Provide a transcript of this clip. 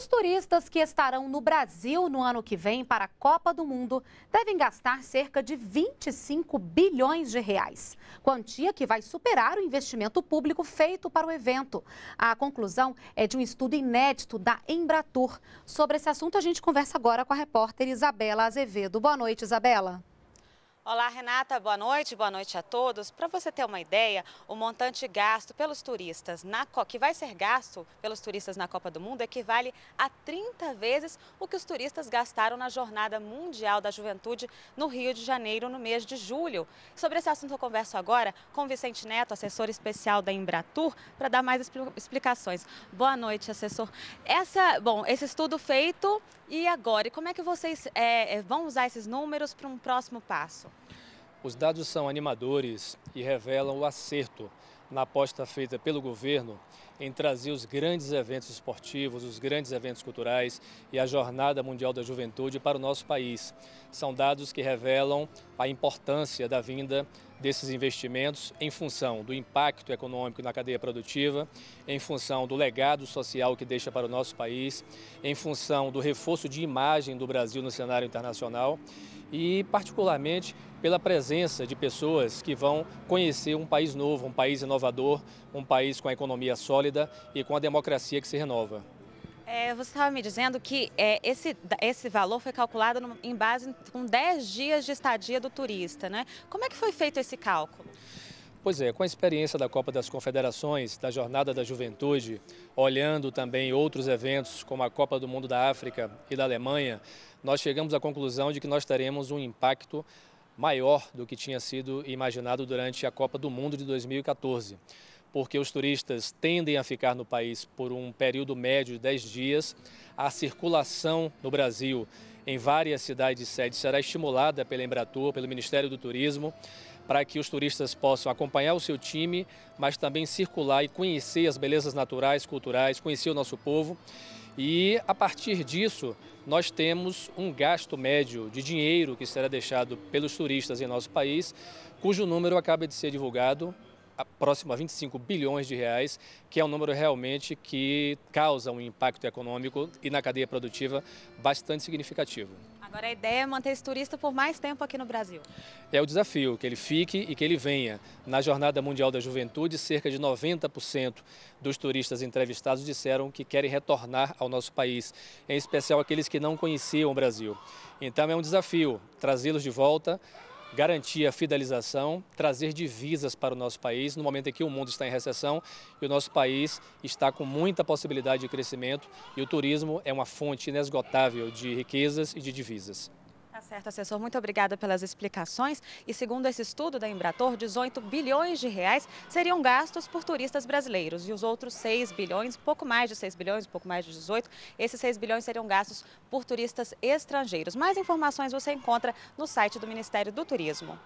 Os turistas que estarão no Brasil no ano que vem para a Copa do Mundo devem gastar cerca de 25 bilhões de reais, quantia que vai superar o investimento público feito para o evento. A conclusão é de um estudo inédito da Embratur. Sobre esse assunto, a gente conversa agora com a repórter Isabela Azevedo. Boa noite, Isabela. Olá, Renata, boa noite, boa noite a todos. Para você ter uma ideia, o montante gasto pelos turistas na que vai ser gasto pelos turistas na Copa do Mundo equivale a 30 vezes o que os turistas gastaram na Jornada Mundial da Juventude no Rio de Janeiro no mês de julho. Sobre esse assunto eu converso agora com Vicente Neto, assessor especial da Embratur, para dar mais explicações. Boa noite, assessor. Essa, bom, esse estudo feito e agora, e como é que vocês é, é vão usar esses números para um próximo passo? Os dados são animadores e revelam o acerto na aposta feita pelo governo em trazer os grandes eventos esportivos, os grandes eventos culturais e a Jornada Mundial da Juventude para o nosso país. São dados que revelam a importância da vinda desses investimentos em função do impacto econômico na cadeia produtiva, em função do legado social que deixa para o nosso país, em função do reforço de imagem do Brasil no cenário internacional e, particularmente, pela presença de pessoas que vão conhecer um país novo, um país inovador, um país com a economia sólida e com a democracia que se renova. É, você estava me dizendo que é, esse, esse valor foi calculado no, em base com 10 dias de estadia do turista, né? Como é que foi feito esse cálculo? Pois é, com a experiência da Copa das Confederações, da Jornada da Juventude, olhando também outros eventos como a Copa do Mundo da África e da Alemanha, nós chegamos à conclusão de que nós teremos um impacto maior do que tinha sido imaginado durante a Copa do Mundo de 2014 porque os turistas tendem a ficar no país por um período médio de 10 dias. A circulação no Brasil em várias cidades sedes será estimulada pela Embratur, pelo Ministério do Turismo, para que os turistas possam acompanhar o seu time, mas também circular e conhecer as belezas naturais, culturais, conhecer o nosso povo. E a partir disso, nós temos um gasto médio de dinheiro que será deixado pelos turistas em nosso país, cujo número acaba de ser divulgado próximo a 25 bilhões de reais, que é um número realmente que causa um impacto econômico e na cadeia produtiva bastante significativo. Agora a ideia é manter esse turista por mais tempo aqui no Brasil. É o desafio, que ele fique e que ele venha. Na Jornada Mundial da Juventude, cerca de 90% dos turistas entrevistados disseram que querem retornar ao nosso país, em especial aqueles que não conheciam o Brasil. Então é um desafio trazê-los de volta, garantir a fidelização, trazer divisas para o nosso país, no momento em que o mundo está em recessão e o nosso país está com muita possibilidade de crescimento e o turismo é uma fonte inesgotável de riquezas e de divisas certo, assessor. Muito obrigada pelas explicações. E segundo esse estudo da Embrator, 18 bilhões de reais seriam gastos por turistas brasileiros. E os outros 6 bilhões, pouco mais de 6 bilhões, pouco mais de 18, esses 6 bilhões seriam gastos por turistas estrangeiros. Mais informações você encontra no site do Ministério do Turismo.